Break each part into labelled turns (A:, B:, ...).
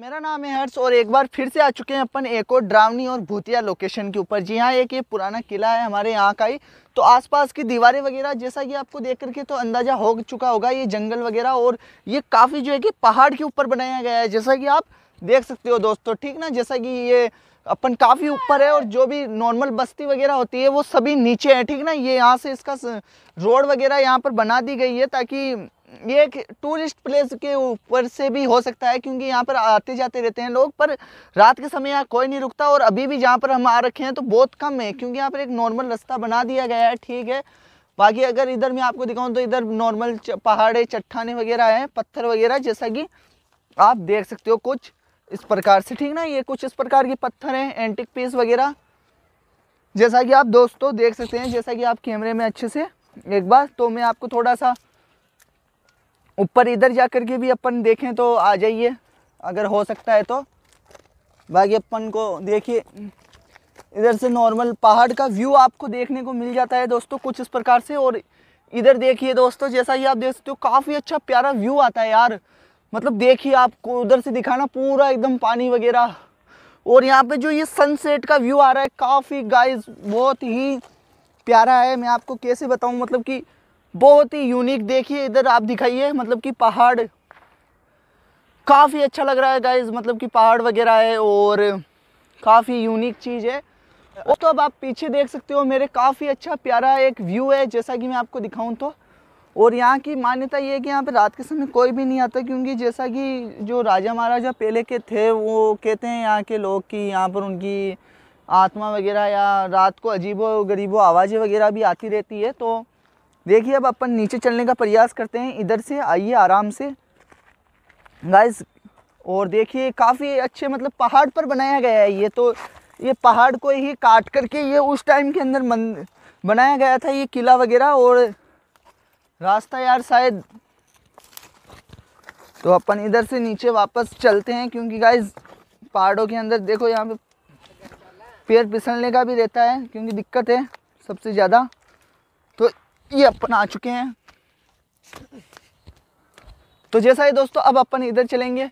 A: मेरा नाम है हर्ष और एक बार फिर से आ चुके हैं अपन एक और ड्रावनी और भूतिया लोकेशन के ऊपर जी हाँ एक ये पुराना किला है हमारे यहाँ का ही तो आसपास की दीवारें वगैरह जैसा कि आपको देख करके तो अंदाज़ा हो चुका होगा ये जंगल वगैरह और ये काफ़ी जो है कि पहाड़ के ऊपर बनाया गया है जैसा कि आप देख सकते हो दोस्तों ठीक ना जैसा कि ये अपन काफ़ी ऊपर है और जो भी नॉर्मल बस्ती वगैरह होती है वो सभी नीचे है ठीक ना ये यहाँ से इसका रोड वगैरह यहाँ पर बना दी गई है ताकि ये एक टूरिस्ट प्लेस के ऊपर से भी हो सकता है क्योंकि यहाँ पर आते जाते रहते हैं लोग पर रात के समय यहाँ कोई नहीं रुकता और अभी भी जहाँ पर हम आ रखे हैं तो बहुत कम है क्योंकि यहाँ पर एक नॉर्मल रास्ता बना दिया गया है ठीक है बाकी अगर इधर मैं आपको दिखाऊँ तो इधर नॉर्मल पहाड़े चट्टाने वगैरह हैं पत्थर वगैरह जैसा कि आप देख सकते हो कुछ इस प्रकार से ठीक ना ये कुछ इस प्रकार के पत्थर हैं एंटिक पीस वगैरह जैसा कि आप दोस्तों देख सकते हैं जैसा कि आप कैमरे में अच्छे से एक बार तो मैं आपको थोड़ा सा ऊपर इधर जा कर के भी अपन देखें तो आ जाइए अगर हो सकता है तो बाकी अपन को देखिए इधर से नॉर्मल पहाड़ का व्यू आपको देखने को मिल जाता है दोस्तों कुछ इस प्रकार से और इधर देखिए दोस्तों जैसा ही आप देख सकते हो काफ़ी अच्छा प्यारा व्यू आता है यार मतलब देखिए आपको उधर से दिखाना पूरा एकदम पानी वगैरह और यहाँ पे जो ये सनसेट का व्यू आ रहा है काफ़ी गाइस बहुत ही प्यारा है मैं आपको कैसे बताऊँ मतलब कि बहुत ही यूनिक देखिए इधर आप दिखाइए मतलब कि पहाड़ काफ़ी अच्छा लग रहा है गाइज मतलब कि पहाड़ वगैरह है और काफ़ी यूनिक चीज़ है और तो अब आप पीछे देख सकते हो मेरे काफ़ी अच्छा प्यारा एक व्यू है जैसा कि मैं आपको दिखाऊं तो और यहाँ की मान्यता ये है कि यहाँ पे रात के समय कोई भी नहीं आता क्योंकि जैसा कि जो राजा महाराजा पहले के थे वो कहते हैं यहाँ के लोग कि यहाँ पर उनकी आत्मा वगैरह या रात को अजीबो गरीबो आवाज़ें वगैरह भी आती रहती है तो देखिए अब अपन नीचे चलने का प्रयास करते हैं इधर से आइए आराम से गाइस और देखिए काफ़ी अच्छे मतलब पहाड़ पर बनाया गया है ये तो ये पहाड़ को ही काट करके ये उस टाइम के अंदर मन बनाया गया था ये किला वगैरह और रास्ता यार शायद तो अपन इधर से नीचे वापस चलते हैं क्योंकि गाइज पहाड़ों के अंदर देखो यहाँ पे पेड़ पिसलने का भी रहता है क्योंकि दिक्कत है सबसे ज़्यादा ये अपन आ चुके हैं तो जैसा ही दोस्तों अब अपन इधर चलेंगे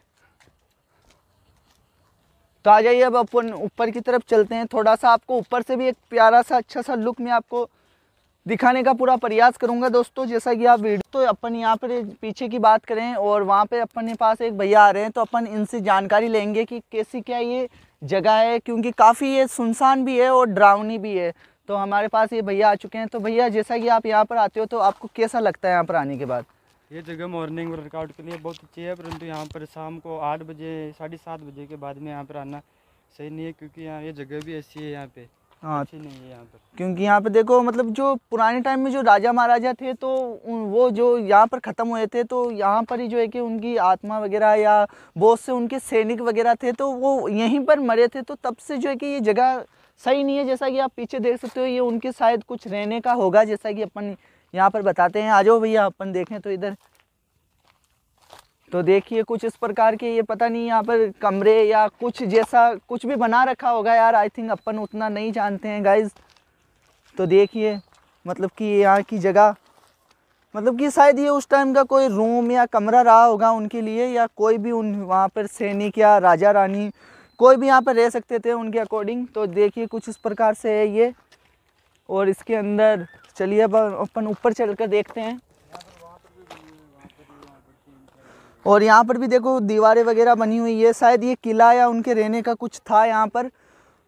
A: तो आ जाइए अब अपन ऊपर की तरफ चलते हैं थोड़ा सा आपको ऊपर से भी एक प्यारा सा अच्छा सा लुक में आपको दिखाने का पूरा प्रयास करूंगा दोस्तों जैसा कि आप वीडियो तो अपन यहाँ पर पीछे की बात करें और वहाँ पे अपन के पास एक भैया आ रहे हैं तो अपन इनसे जानकारी लेंगे कि कैसी क्या ये जगह है क्योंकि काफ़ी ये सुनसान भी है और ड्रावनी भी है तो हमारे पास ये भैया आ चुके हैं तो भैया जैसा कि आप यहाँ पर आते हो तो आपको कैसा लगता है यहाँ पर आने के बाद ये जगह मॉर्निंग वर्कआउट के लिए बहुत अच्छी है परंतु यहाँ पर शाम को आठ बजे साढ़े सात बजे के बाद में यहाँ पर आना सही नहीं है क्योंकि यहाँ ये जगह भी ऐसी है यहाँ पे हाँ अच्छी नहीं है यहाँ पर क्योंकि यहाँ पे देखो मतलब जो पुराने टाइम में जो राजा महाराजा थे तो वो जो यहाँ पर ख़त्म हुए थे तो यहाँ पर ही जो है कि उनकी आत्मा वगैरह या बहुत से उनके सैनिक वगैरह थे तो वो यहीं पर मरे थे तो तब से जो है कि ये जगह सही नहीं है जैसा कि आप पीछे देख सकते हो ये उनके शायद कुछ रहने का होगा जैसा कि अपन यहाँ पर बताते हैं आ जाओ भैया अपन देखें तो इधर तो देखिए कुछ इस प्रकार के ये पता नहीं यहाँ पर कमरे या कुछ जैसा कुछ भी बना रखा होगा यार आई थिंक अपन उतना नहीं जानते हैं गाइज तो देखिए मतलब कि यहाँ की जगह मतलब कि शायद ये उस टाइम का कोई रूम या कमरा रहा होगा उनके लिए या कोई भी उन वहाँ पर सैनिक या राजा रानी कोई भी यहाँ पर रह सकते थे उनके अकॉर्डिंग तो देखिए कुछ इस प्रकार से है ये और इसके अंदर चलिए अब अपन ऊपर चल कर देखते हैं और यहाँ पर भी देखो दीवारें वगैरह बनी हुई है शायद ये किला या उनके रहने का कुछ था यहाँ पर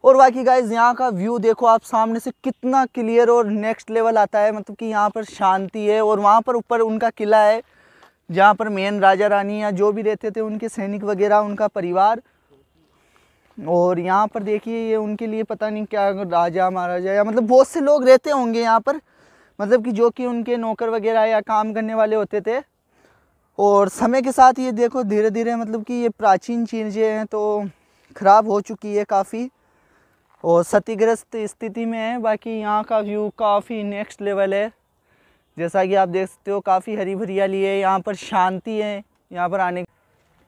A: और बाकी गाइज यहाँ का व्यू देखो आप सामने से कितना क्लियर और नेक्स्ट लेवल आता है मतलब कि यहाँ पर शांति है और वहाँ पर ऊपर उनका किला है जहाँ पर मेन राजा रानी या जो भी रहते थे उनके सैनिक वगैरह उनका परिवार और यहाँ पर देखिए ये उनके लिए पता नहीं क्या राजा महाराजा या मतलब बहुत से लोग रहते होंगे यहाँ पर मतलब कि जो कि उनके नौकर वगैरह या काम करने वाले होते थे और समय के साथ ये देखो धीरे धीरे मतलब कि ये प्राचीन चीज़ें हैं तो ख़राब हो चुकी है काफ़ी और क्षतिग्रस्त स्थिति में है बाकी यहाँ का व्यू काफ़ी नेक्स्ट लेवल है जैसा कि आप देख सकते हो काफ़ी हरी भरियाली है यहाँ पर शांति है यहाँ पर आने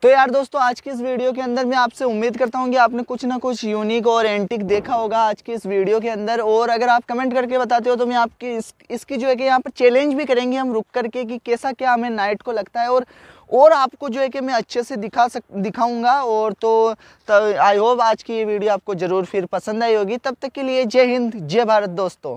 A: तो यार दोस्तों आज की इस वीडियो के अंदर मैं आपसे उम्मीद करता हूँ कि आपने कुछ ना कुछ यूनिक और एंटिक देखा होगा आज की इस वीडियो के अंदर और अगर आप कमेंट करके बताते हो तो मैं आपकी इस, इसकी जो है कि यहाँ पर चैलेंज भी करेंगे हम रुक करके कि कैसा क्या हमें नाइट को लगता है और और आपको जो है कि मैं अच्छे से दिखा सक दिखाऊँगा और तो आई तो होप आज की ये वीडियो आपको ज़रूर फिर पसंद आई होगी तब तक के लिए जय हिंद जय भारत दोस्तों